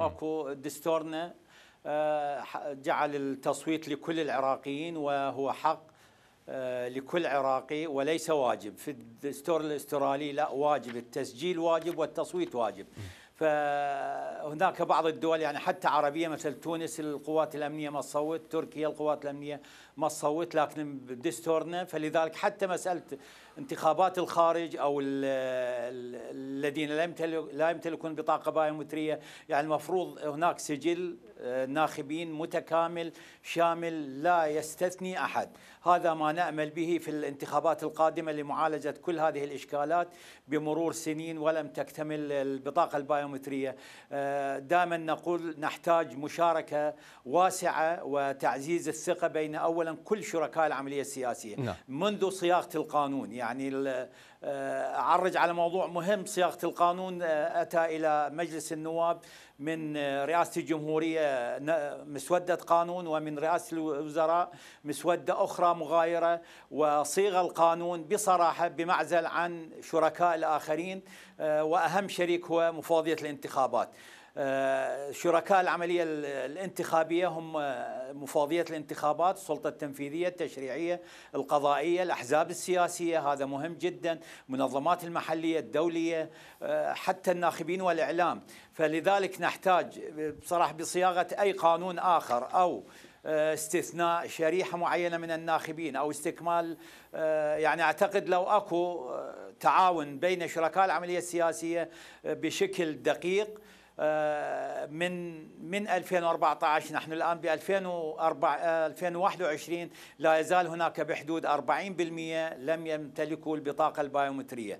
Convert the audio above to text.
واكو دستورنا آه، جعل التصويت لكل العراقيين وهو حق آه، لكل عراقي وليس واجب في الدستور الاسترالي لا واجب التسجيل واجب والتصويت واجب فهناك بعض الدول يعني حتى عربيه مثل تونس القوات الامنيه ما تصوت، تركيا القوات الامنيه ما تصوت لكن بدستورنا فلذلك حتى مساله انتخابات الخارج او ال الذين لا لا يمتلكون بطاقه بايومتريه يعني المفروض هناك سجل آه، ناخبين متكامل شامل لا يستثني احد هذا ما نامل به في الانتخابات القادمه لمعالجه كل هذه الاشكالات بمرور سنين ولم تكتمل البطاقه البايومتريه آه، دائما نقول نحتاج مشاركه واسعه وتعزيز الثقه بين اولا كل شركاء العمليه السياسيه نعم. منذ صياغه القانون يعني آه، اعرج على موضوع مهم صياغه صياغة القانون آه، أتى إلى مجلس النواب من آه، رئاسة الجمهورية مسودة قانون ومن رئاسة الوزراء مسودة أخرى مغايرة وصيغ القانون بصراحة بمعزل عن شركاء الآخرين آه، وأهم شريك هو مفوضية الانتخابات آه، شركاء العملية الانتخابية هم آه، مفوضية الانتخابات السلطة التنفيذية التشريعية القضائية الأحزاب السياسية هذا مهم جدا منظمات المحلية الدولية آه، حتى الناخبين والإعلام فلذلك نحتاج بصراحة بصياغة أي قانون آخر أو استثناء شريحه معينه من الناخبين او استكمال يعني اعتقد لو اكو تعاون بين شركاء العمليه السياسيه بشكل دقيق آه، من من 2014 نحن الان ب 2021 آه، لا يزال هناك بحدود 40% لم يمتلكوا البطاقه البايومتريه